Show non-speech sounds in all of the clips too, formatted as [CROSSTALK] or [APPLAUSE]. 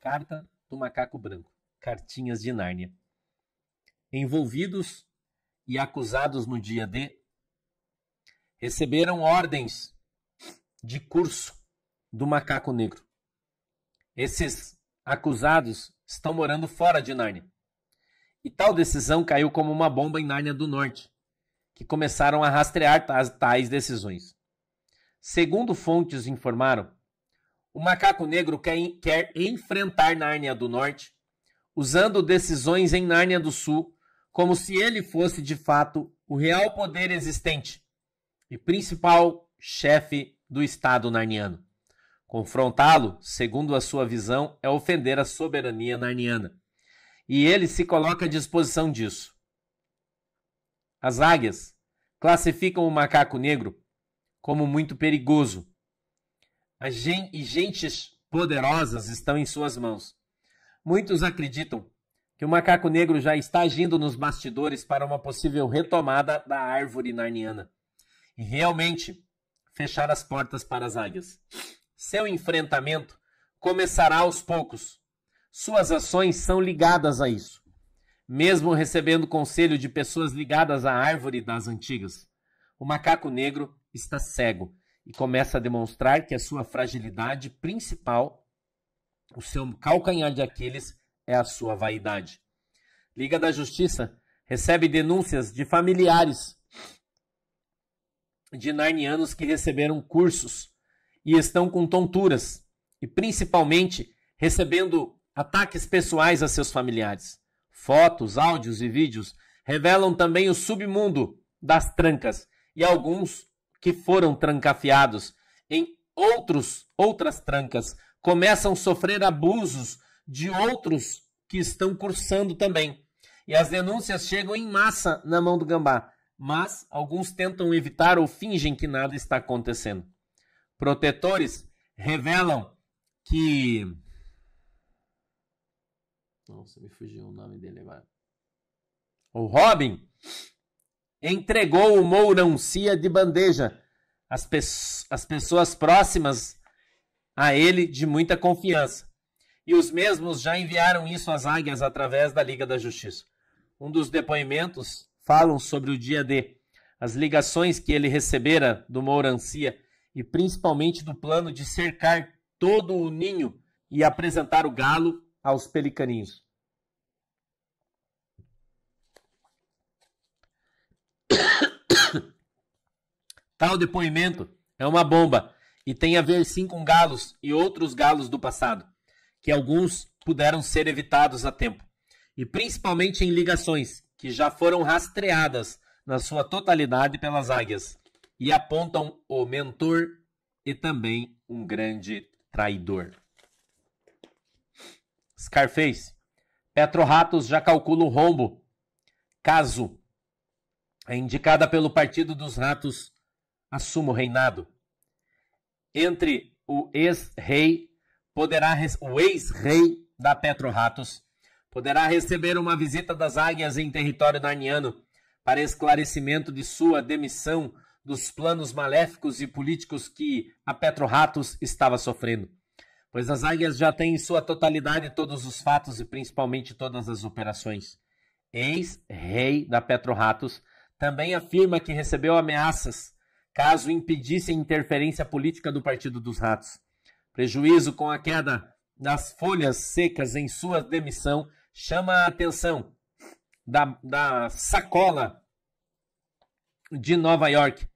Carta do Macaco Branco. Cartinhas de Nárnia. Envolvidos e acusados no dia D receberam ordens de curso do Macaco Negro. Esses acusados estão morando fora de Nárnia. E tal decisão caiu como uma bomba em Nárnia do Norte, que começaram a rastrear tais, tais decisões. Segundo fontes informaram, o macaco negro quer, quer enfrentar Nárnia do Norte, usando decisões em Nárnia do Sul, como se ele fosse de fato o real poder existente e principal chefe do Estado narniano. Confrontá-lo, segundo a sua visão, é ofender a soberania narniana. E ele se coloca à disposição disso. As águias classificam o macaco negro como muito perigoso e gentes poderosas estão em suas mãos. Muitos acreditam que o macaco negro já está agindo nos bastidores para uma possível retomada da árvore narniana e realmente fechar as portas para as águias. Seu enfrentamento começará aos poucos. Suas ações são ligadas a isso, mesmo recebendo conselho de pessoas ligadas à árvore das antigas. O macaco negro está cego e começa a demonstrar que a sua fragilidade principal, o seu calcanhar de Aquiles, é a sua vaidade. Liga da Justiça recebe denúncias de familiares de narnianos que receberam cursos e estão com tonturas e principalmente recebendo ataques pessoais a seus familiares. Fotos, áudios e vídeos revelam também o submundo das trancas e alguns que foram trancafiados em outros outras trancas começam a sofrer abusos de outros que estão cursando também. E as denúncias chegam em massa na mão do gambá, mas alguns tentam evitar ou fingem que nada está acontecendo. Protetores revelam que nossa, me fugiu o nome dele agora. O Robin entregou o mourancia de bandeja às, pe pessoas próximas a ele de muita confiança. E os mesmos já enviaram isso às águias através da Liga da Justiça. Um dos depoimentos falam sobre o dia D, as ligações que ele recebera do Mourancia e principalmente do plano de cercar todo o ninho e apresentar o galo aos pelicaninhos. Tal depoimento é uma bomba e tem a ver sim com galos e outros galos do passado, que alguns puderam ser evitados a tempo, e principalmente em ligações que já foram rastreadas na sua totalidade pelas águias e apontam o mentor e também um grande traidor. Scarface. Petro Ratos já calcula o rombo. Caso é indicada pelo Partido dos Ratos assuma o reinado. Entre o ex-rei poderá o ex-rei da Petroratos poderá receber uma visita das águias em território daniano para esclarecimento de sua demissão dos planos maléficos e políticos que a Petroratos estava sofrendo. Pois as águias já têm em sua totalidade todos os fatos e principalmente todas as operações. Ex-rei da Petroratos também afirma que recebeu ameaças caso impedissem interferência política do Partido dos Ratos. Prejuízo com a queda das folhas secas em sua demissão chama a atenção da, da sacola de Nova York,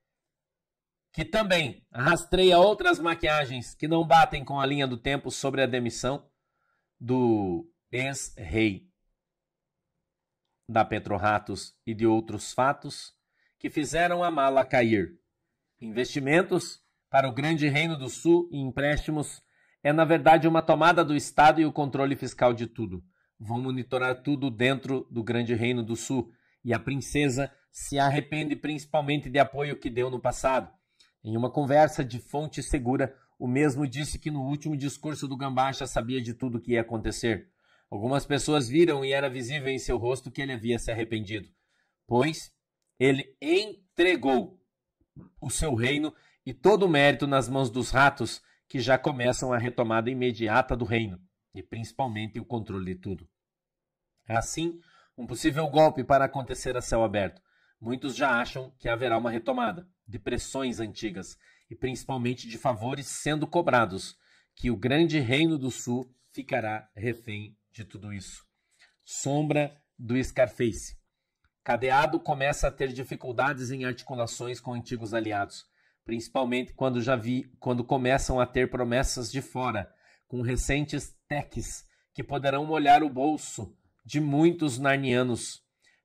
que também rastreia outras maquiagens que não batem com a linha do tempo sobre a demissão do ex-rei da Petro Ratos e de outros fatos que fizeram a mala cair. Investimentos para o Grande Reino do Sul e empréstimos é, na verdade, uma tomada do Estado e o controle fiscal de tudo. Vão monitorar tudo dentro do Grande Reino do Sul e a princesa se arrepende principalmente de apoio que deu no passado. Em uma conversa de fonte segura, o mesmo disse que no último discurso do Gambacha sabia de tudo o que ia acontecer. Algumas pessoas viram e era visível em seu rosto que ele havia se arrependido, pois ele entregou o seu reino e todo o mérito nas mãos dos ratos, que já começam a retomada imediata do reino, e principalmente o controle de tudo. Assim, um possível golpe para acontecer a céu aberto. Muitos já acham que haverá uma retomada de pressões antigas e principalmente de favores sendo cobrados, que o grande reino do sul ficará refém de tudo isso. Sombra do Scarface. Cadeado começa a ter dificuldades em articulações com antigos aliados, principalmente quando já vi, quando começam a ter promessas de fora, com recentes teques que poderão molhar o bolso de muitos narnianos.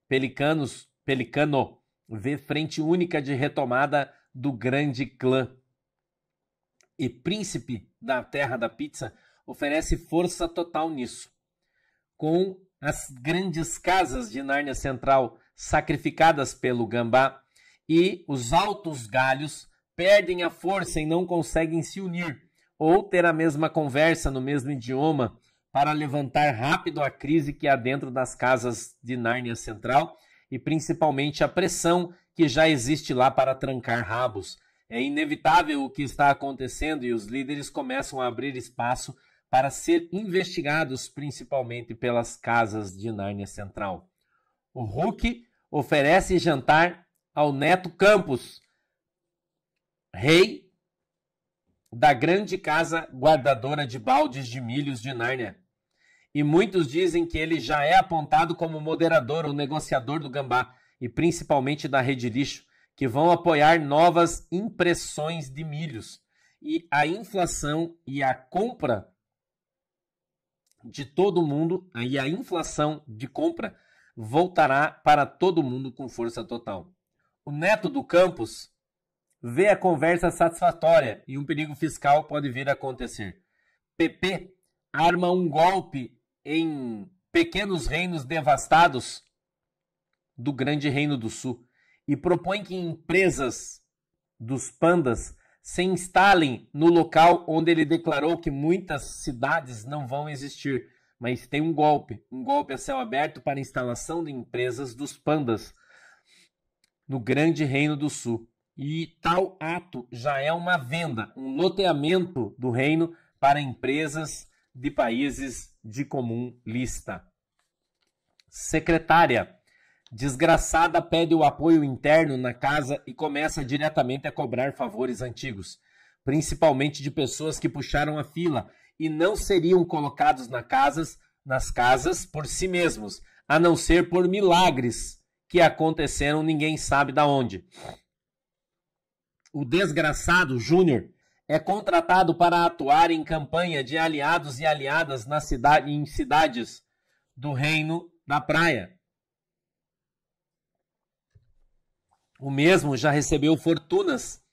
Pelicanos, Pelicano vê frente única de retomada do grande clã. E príncipe da terra da pizza oferece força total nisso. Com as grandes casas de Nárnia Central sacrificadas pelo gambá e os altos galhos perdem a força e não conseguem se unir ou ter a mesma conversa no mesmo idioma para levantar rápido a crise que há dentro das casas de Nárnia Central e principalmente a pressão que já existe lá para trancar rabos. É inevitável o que está acontecendo e os líderes começam a abrir espaço para ser investigados, principalmente pelas casas de Nárnia Central. O Hulk oferece jantar ao Neto Campos, rei da grande casa guardadora de baldes de milhos de Nárnia. E muitos dizem que ele já é apontado como moderador ou negociador do gambá, e principalmente da rede lixo, que vão apoiar novas impressões de milhos. E a inflação e a compra de todo mundo, e a inflação de compra voltará para todo mundo com força total. O neto do Campos vê a conversa satisfatória e um perigo fiscal pode vir a acontecer. PP arma um golpe em pequenos reinos devastados do Grande Reino do Sul e propõe que empresas dos pandas se instalem no local onde ele declarou que muitas cidades não vão existir mas tem um golpe. Um golpe a céu aberto para a instalação de empresas dos pandas no Grande Reino do Sul. E tal ato já é uma venda, um loteamento do reino para empresas de países de comum lista. Secretária. Desgraçada pede o apoio interno na casa e começa diretamente a cobrar favores antigos, principalmente de pessoas que puxaram a fila e não seriam colocados na casas, nas casas por si mesmos, a não ser por milagres que aconteceram ninguém sabe da onde. O desgraçado Júnior é contratado para atuar em campanha de aliados e aliadas na cidade, em cidades do reino da praia. O mesmo já recebeu fortunas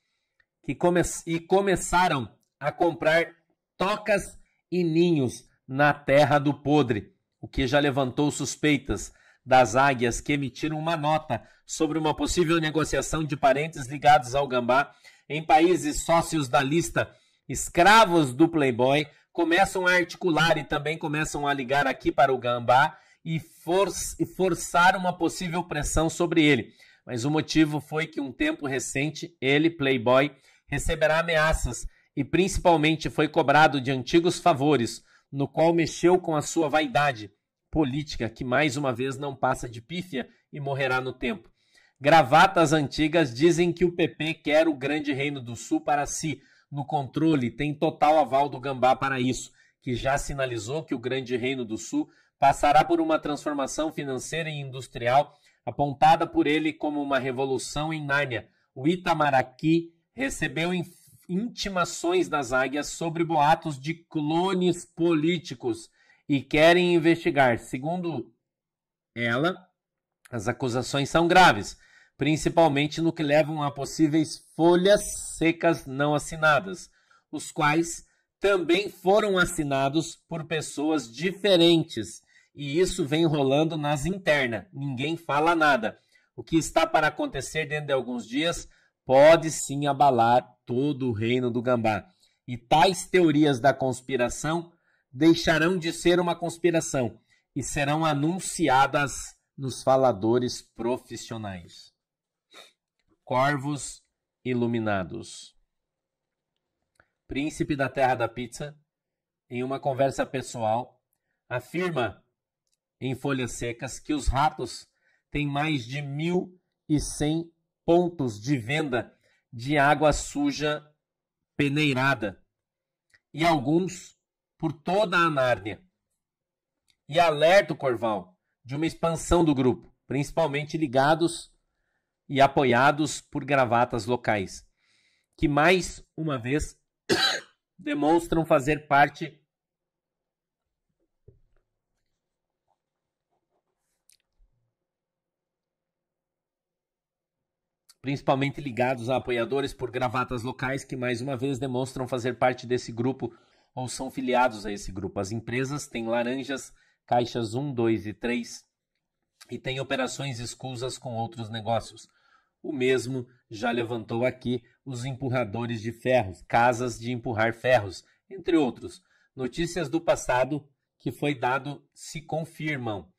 que come e começaram a comprar tocas e ninhos na terra do podre, o que já levantou suspeitas das águias que emitiram uma nota sobre uma possível negociação de parentes ligados ao gambá em países sócios da lista escravos do Playboy começam a articular e também começam a ligar aqui para o gambá e, for e forçar uma possível pressão sobre ele. Mas o motivo foi que um tempo recente ele, Playboy, receberá ameaças e principalmente foi cobrado de antigos favores, no qual mexeu com a sua vaidade política, que mais uma vez não passa de pífia e morrerá no tempo. Gravatas antigas dizem que o PP quer o Grande Reino do Sul para si, no controle, tem total aval do Gambá para isso, que já sinalizou que o Grande Reino do Sul passará por uma transformação financeira e industrial apontada por ele como uma revolução em Nárnia. O Itamaraty recebeu em intimações das águias sobre boatos de clones políticos e querem investigar. Segundo ela, as acusações são graves, principalmente no que levam a possíveis folhas secas não assinadas, os quais também foram assinados por pessoas diferentes. E isso vem rolando nas internas. Ninguém fala nada. O que está para acontecer dentro de alguns dias pode sim abalar todo o reino do gambá. E tais teorias da conspiração deixarão de ser uma conspiração e serão anunciadas nos faladores profissionais. Corvos iluminados. Príncipe da Terra da Pizza, em uma conversa pessoal, afirma em Folhas Secas que os ratos têm mais de 1.100 pontos de venda de água suja peneirada e alguns por toda a Nárnia. E alerta o Corval de uma expansão do grupo, principalmente ligados e apoiados por gravatas locais, que mais uma vez [COUGHS] demonstram fazer parte principalmente ligados a apoiadores por gravatas locais que mais uma vez demonstram fazer parte desse grupo ou são filiados a esse grupo. As empresas têm laranjas, caixas 1, 2 e 3 e têm operações escusas com outros negócios. O mesmo já levantou aqui os empurradores de ferros, casas de empurrar ferros, entre outros. Notícias do passado que foi dado se confirmam.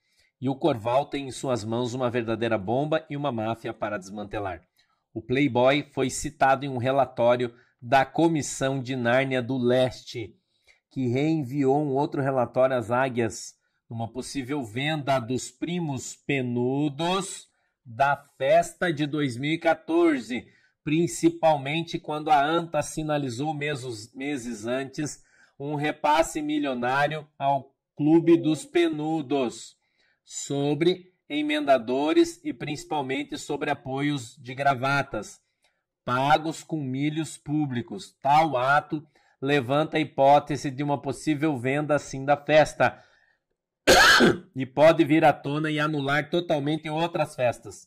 E o Corval tem em suas mãos uma verdadeira bomba e uma máfia para desmantelar. O Playboy foi citado em um relatório da Comissão de Nárnia do Leste, que reenviou um outro relatório às águias, numa possível venda dos primos penudos da festa de 2014, principalmente quando a ANTA sinalizou meses, meses antes um repasse milionário ao Clube dos Penudos sobre emendadores e principalmente sobre apoios de gravatas, pagos com milhos públicos. Tal ato levanta a hipótese de uma possível venda assim da festa [COUGHS] e pode vir à tona e anular totalmente outras festas.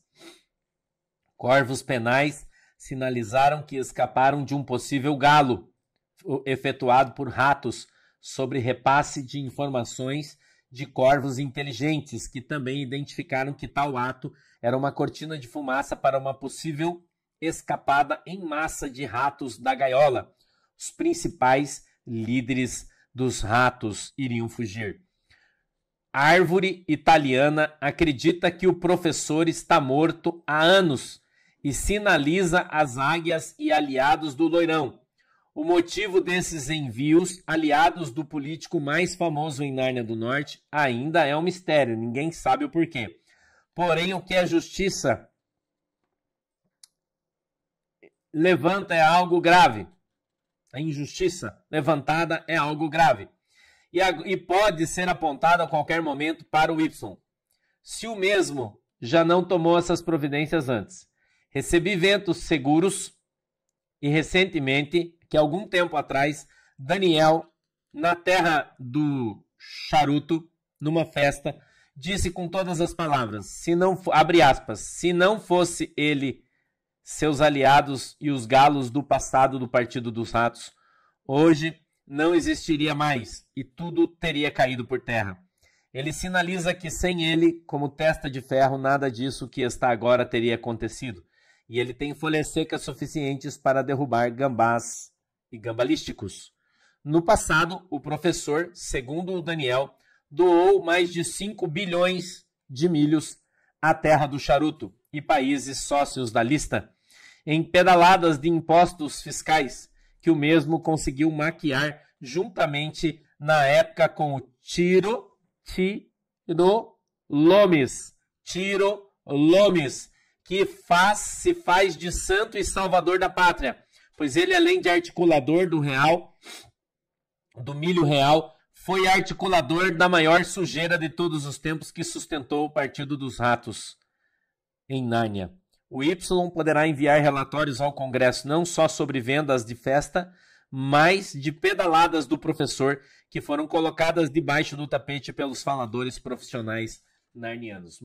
Corvos penais sinalizaram que escaparam de um possível galo efetuado por ratos sobre repasse de informações de corvos inteligentes, que também identificaram que tal ato era uma cortina de fumaça para uma possível escapada em massa de ratos da gaiola. Os principais líderes dos ratos iriam fugir. A árvore italiana acredita que o professor está morto há anos e sinaliza as águias e aliados do loirão o motivo desses envios, aliados do político mais famoso em Nárnia do Norte, ainda é um mistério, ninguém sabe o porquê. Porém, o que a justiça levanta é algo grave. A injustiça levantada é algo grave. E, a, e pode ser apontada a qualquer momento para o Y. Se o mesmo já não tomou essas providências antes. Recebi ventos seguros e recentemente que algum tempo atrás, Daniel, na terra do charuto, numa festa, disse com todas as palavras: se não abre aspas, se não fosse ele, seus aliados e os galos do passado do Partido dos Ratos, hoje não existiria mais e tudo teria caído por terra. Ele sinaliza que sem ele, como testa de ferro, nada disso que está agora teria acontecido. E ele tem folhas secas suficientes para derrubar gambás e gambalísticos. No passado, o professor, segundo o Daniel, doou mais de 5 bilhões de milhos à terra do charuto e países sócios da lista, em pedaladas de impostos fiscais que o mesmo conseguiu maquiar juntamente na época com o Tiro Tiro Lomes, Tiro Lomes, que faz se faz de santo e salvador da pátria pois ele, além de articulador do real, do milho real, foi articulador da maior sujeira de todos os tempos que sustentou o Partido dos Ratos em Nárnia. O Y poderá enviar relatórios ao Congresso não só sobre vendas de festa, mas de pedaladas do professor que foram colocadas debaixo do tapete pelos faladores profissionais narnianos.